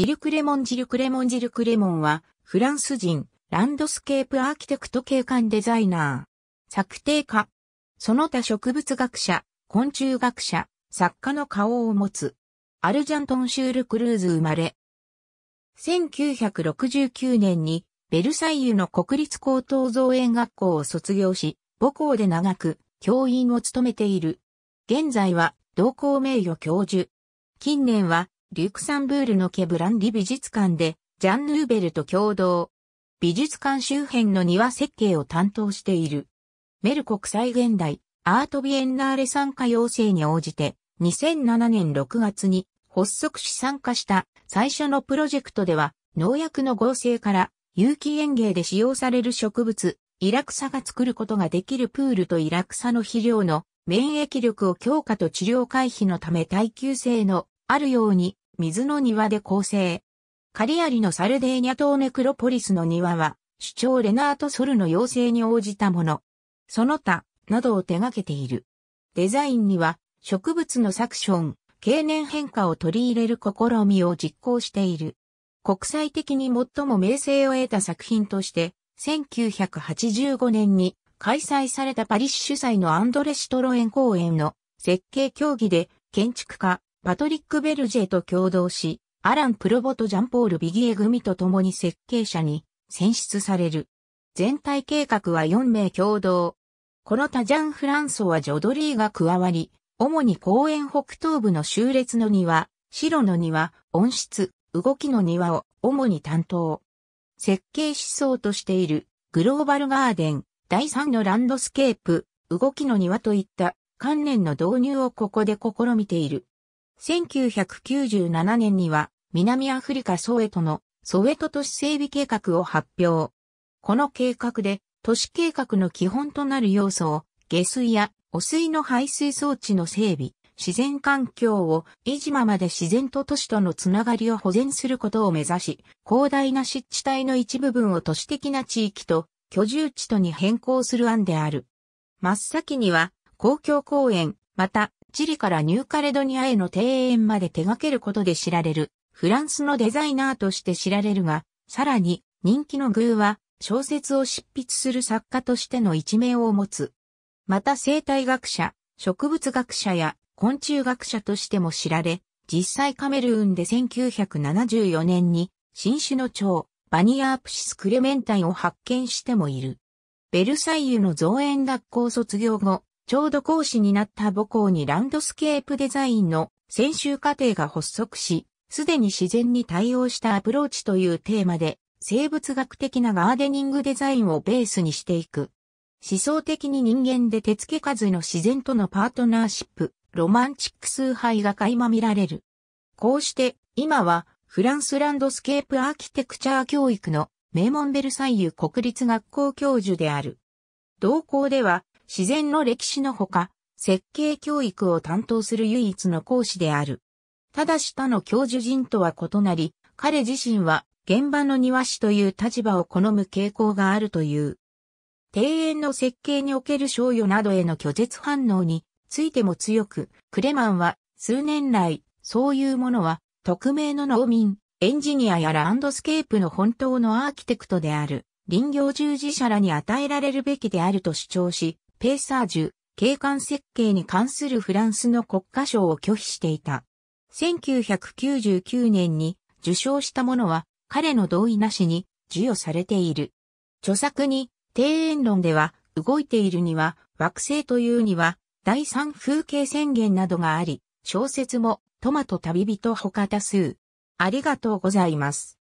ジルクレモンジルクレモンジルクレモンは、フランス人、ランドスケープアーキテクト景観デザイナー、作定家、その他植物学者、昆虫学者、作家の顔を持つ、アルジャントンシュール・クルーズ生まれ。1969年に、ベルサイユの国立高等造園学校を卒業し、母校で長く教員を務めている。現在は同校名誉教授。近年はリュクサンブールのケブランリ美術館で、ジャンヌーベルと共同、美術館周辺の庭設計を担当している。メル国際現代アートビエンナーレ参加要請に応じて、2007年6月に発足し参加した最初のプロジェクトでは、農薬の合成から有機園芸で使用される植物、イラクサが作ることができるプールとイラクサの肥料の免疫力を強化と治療回避のため耐久性のあるように水の庭で構成。カリアリのサルデーニャ島ネクロポリスの庭は、主張レナート・ソルの要請に応じたもの。その他、などを手掛けている。デザインには、植物のサクション、経年変化を取り入れる試みを実行している。国際的に最も名声を得た作品として、1985年に開催されたパリッシュ催のアンドレ・シトロエン公演の設計競技で建築家、パトリック・ベルジェと共同し、アラン・プロボとジャンポール・ビギエ組と共に設計者に選出される。全体計画は4名共同。この他ジャン・フランソはジョドリーが加わり、主に公園北東部の州列の庭、白の庭、温室、動きの庭を主に担当。設計思想としているグローバルガーデン、第3のランドスケープ、動きの庭といった観念の導入をここで試みている。1997年には南アフリカソウエトのソウエト都市整備計画を発表。この計画で都市計画の基本となる要素を下水や汚水の排水装置の整備、自然環境を江島まで自然と都市とのつながりを保全することを目指し、広大な湿地帯の一部分を都市的な地域と居住地とに変更する案である。真っ先には公共公園、またチリからニューカレドニアへの庭園まで手掛けることで知られる、フランスのデザイナーとして知られるが、さらに人気のーは小説を執筆する作家としての一面を持つ。また生態学者、植物学者や昆虫学者としても知られ、実際カメルーンで1974年に新種の蝶、バニアープシスクレメンタイを発見してもいる。ベルサイユの造園学校卒業後、ちょうど講師になった母校にランドスケープデザインの専修課程が発足し、すでに自然に対応したアプローチというテーマで、生物学的なガーデニングデザインをベースにしていく。思想的に人間で手付け数の自然とのパートナーシップ、ロマンチック崇拝が垣間見られる。こうして、今は、フランスランドスケープアーキテクチャー教育の名門ベルサイユ国立学校教授である。同校では、自然の歴史のほか、設計教育を担当する唯一の講師である。ただし他の教授陣とは異なり、彼自身は現場の庭師という立場を好む傾向があるという。庭園の設計における賞与などへの拒絶反応についても強く、クレマンは数年来、そういうものは匿名の農民、エンジニアやランドスケープの本当のアーキテクトである林業従事者らに与えられるべきであると主張し、ペーサージュ、景観設計に関するフランスの国家賞を拒否していた。1999年に受賞したものは彼の同意なしに授与されている。著作に、庭園論では、動いているには、惑星というには、第三風景宣言などがあり、小説も、トマト旅人他多数。ありがとうございます。